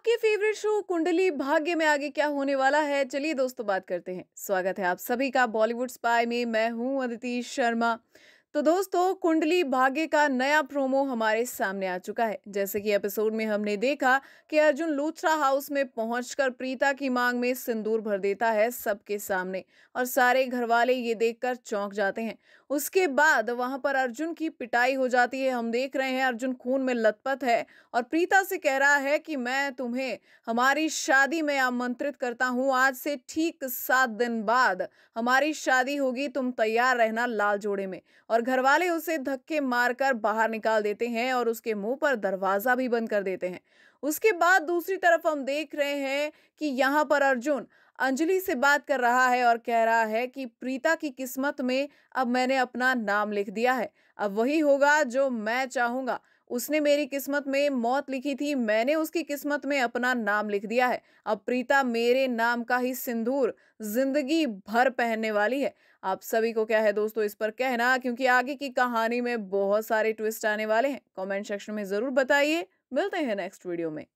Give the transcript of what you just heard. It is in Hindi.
आपके फेवरेट शो कुंडली भाग्य में आगे क्या होने वाला है चलिए दोस्तों बात करते हैं स्वागत है आप सभी का बॉलीवुड स्पाई में मैं हूं अदिति शर्मा तो दोस्तों कुंडली भाग्य का नया प्रोमो हमारे सामने आ चुका है जैसे कि एपिसोड में हमने देखा कि अर्जुन लूथरा हाउस में पहुंचकर प्रीता की मांग में सिंदूर भर देता है सबके सामने और सारे घरवाले ये देखकर चौंक जाते हैं उसके बाद वहां पर अर्जुन की पिटाई हो जाती है हम देख रहे हैं अर्जुन खून में लतपत है और प्रीता से कह रहा है कि मैं तुम्हें हमारी शादी में आमंत्रित करता हूँ आज से ठीक सात दिन बाद हमारी शादी होगी तुम तैयार रहना लाल जोड़े में और और घर वाले उसे धक्के मारकर बाहर निकाल देते हैं और उसके मुंह पर दरवाज़ा भी बंद कर देते हैं उसके बाद दूसरी तरफ हम देख रहे हैं कि यहाँ पर अर्जुन अंजलि से बात कर रहा है और कह रहा है कि प्रीता की किस्मत में अब मैंने अपना नाम लिख दिया है अब वही होगा जो मैं चाहूंगा उसने मेरी किस्मत में मौत लिखी थी मैंने उसकी किस्मत में अपना नाम लिख दिया है अब प्रीता मेरे नाम का ही सिंदूर जिंदगी भर पहनने वाली है आप सभी को क्या है दोस्तों इस पर कहना क्योंकि आगे की कहानी में बहुत सारे ट्विस्ट आने वाले हैं कमेंट सेक्शन में ज़रूर बताइए मिलते हैं नेक्स्ट वीडियो में